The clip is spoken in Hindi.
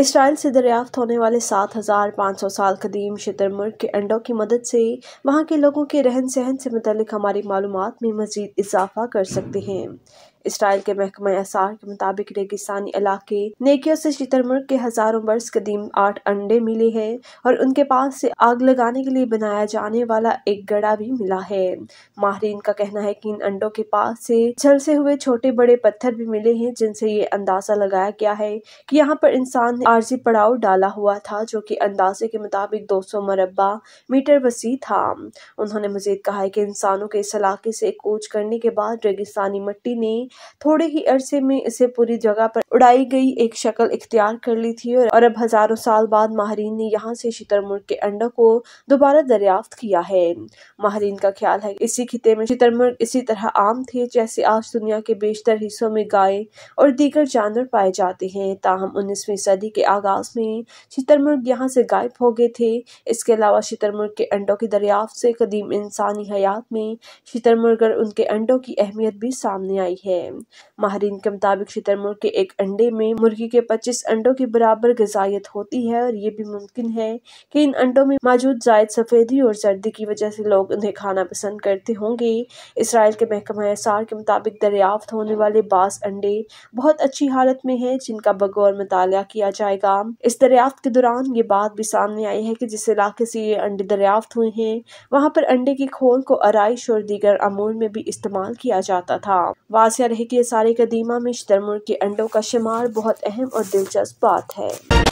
इसराइल से दरियाफ्त होने वाले 7,500 साल कदीम शतरमुर्ग के अंडों की मदद से वहाँ के लोगों के रहन सहन से मुतल हमारी मालूम में मज़ीद इजाफा कर सकते हैं इसराइल के महकमे आसार के मुताबिक रेगिस्तानी इलाके नेकियों से चितरमुर्ग के हजारों वर्ष कदीम आठ अंडे मिले हैं और उनके पास से आग लगाने के लिए बनाया जाने वाला एक गड़ा भी मिला है माहरीन का कहना है कि इन अंडों के पास से झलसे हुए छोटे बड़े पत्थर भी मिले हैं जिनसे ये अंदाजा लगाया गया है कि यहाँ पर इंसान ने आर्जी पड़ाव डाला हुआ था जो कि अंदाजे के मुताबिक 200 मरबा मीटर वसी था उन्होंने मजीद कहा है कि इंसानों के इस इलाके से कूच करने के बाद रेगिस्तानी मट्टी ने थोड़े ही अरसे में इसे पूरी जगह पर उड़ाई गई एक शक्ल इख्तियार कर ली थी और अब हजारों साल बाद माहरीन ने यहाँ से शितरमुर्ग के अंडों को दोबारा दरियाफ्त किया है माहरीन का ख्याल है इसी खिते में शितरमुर्ग इसी तरह आम थे जैसे आज दुनिया के बेशतर हिस्सों में गाय और दीगर जानवर पाए जाते हैं ताहम उन्नीसवीं सदी के आगाज में शितरमुर्ग यहाँ से गायब हो गए थे इसके अलावा शितरमुर्ग के अंडों की दरियाफ्त से कदीम इंसानी हयात में शितरमुर्ग और उनके अंडों की अहमियत भी सामने आई है हैं माहरीन के मुताबिक मुर्ग के एक अंडे में मुर्गी के 25 अंडों की बराबर गजाइत होती है और ये भी मुमकिन है कि इन अंडों में मौजूद जायद सफ़ेदी और सर्दी की वजह से लोग उन्हें खाना पसंद करते होंगे इसराइल के महकमा सार के मुताबिक दरियाफ्त होने वाले बास अंडे बहुत अच्छी हालत में है जिनका बगौर मुताल किया जाएगा इस दरियाफ्त के दौरान ये बात भी सामने आई है की जिस इलाके से ये अंडे दरियाफ्त हुए हैं वहाँ पर अंडे की खोल को आरइश और दीगर अमूल में भी इस्तेमाल किया जाता था वासिया तरह के सारे कदीमा में शतरमुर्ग के अंडों का शुमार बहुत अहम और दिलचस्प बात है